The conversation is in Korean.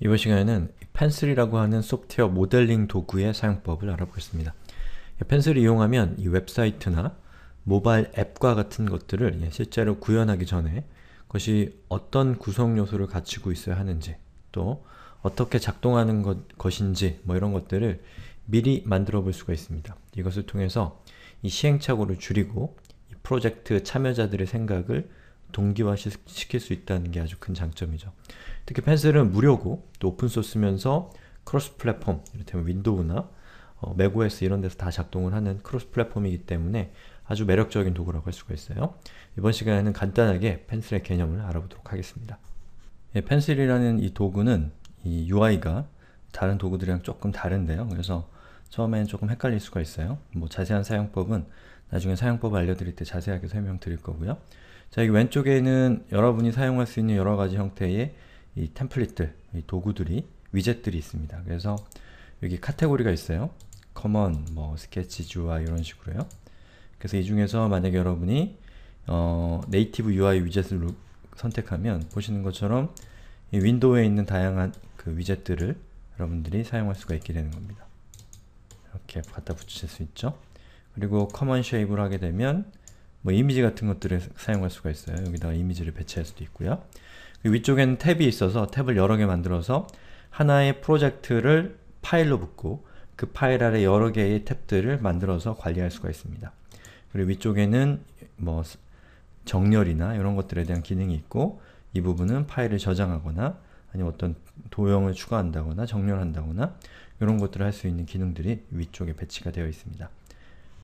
이번 시간에는 펜슬이라고 하는 소프트웨어 모델링 도구의 사용법을 알아보겠습니다. 펜슬을 이용하면 이 웹사이트나 모바일 앱과 같은 것들을 예, 실제로 구현하기 전에 그것이 어떤 구성 요소를 갖추고 있어야 하는지 또 어떻게 작동하는 것, 것인지 뭐 이런 것들을 미리 만들어 볼 수가 있습니다. 이것을 통해서 이 시행착오를 줄이고 이 프로젝트 참여자들의 생각을 동기화시킬 수 있다는 게 아주 큰 장점이죠. 특히 펜슬은 무료고 또 오픈소스면서 크로스 플랫폼, 이를테면 윈도우나 어, 맥OS 이런 데서 다 작동을 하는 크로스 플랫폼이기 때문에 아주 매력적인 도구라고 할 수가 있어요. 이번 시간에는 간단하게 펜슬의 개념을 알아보도록 하겠습니다. 예, 펜슬이라는 이 도구는 이 UI가 다른 도구들이랑 조금 다른데요. 그래서 처음엔 조금 헷갈릴 수가 있어요. 뭐 자세한 사용법은 나중에 사용법 알려드릴 때 자세하게 설명드릴 거고요. 자, 여기 왼쪽에는 여러분이 사용할 수 있는 여러 가지 형태의 이 템플릿들, 이 도구들이, 위젯들이 있습니다. 그래서 여기 카테고리가 있어요. c o m m 커먼, 뭐 스케치, 주아 이런 식으로요. 그래서 이 중에서 만약에 여러분이 어, 네이티브 UI 위젯을 선택하면 보시는 것처럼 윈도우에 있는 다양한 그 위젯들을 여러분들이 사용할 수가 있게 되는 겁니다. 이렇게 갖다 붙이실 수 있죠. 그리고 common s h a p e 을 하게 되면 뭐 이미지 같은 것들을 사용할 수가 있어요. 여기다가 이미지를 배치할 수도 있고요. 그 위쪽에는 탭이 있어서 탭을 여러 개 만들어서 하나의 프로젝트를 파일로 묶고 그 파일 아래 여러 개의 탭들을 만들어서 관리할 수가 있습니다. 그리고 위쪽에는 뭐 정렬이나 이런 것들에 대한 기능이 있고 이 부분은 파일을 저장하거나 아니면 어떤 도형을 추가한다거나 정렬한다거나 이런 것들을 할 수 있는 기능들이 위쪽에 배치가 되어 있습니다.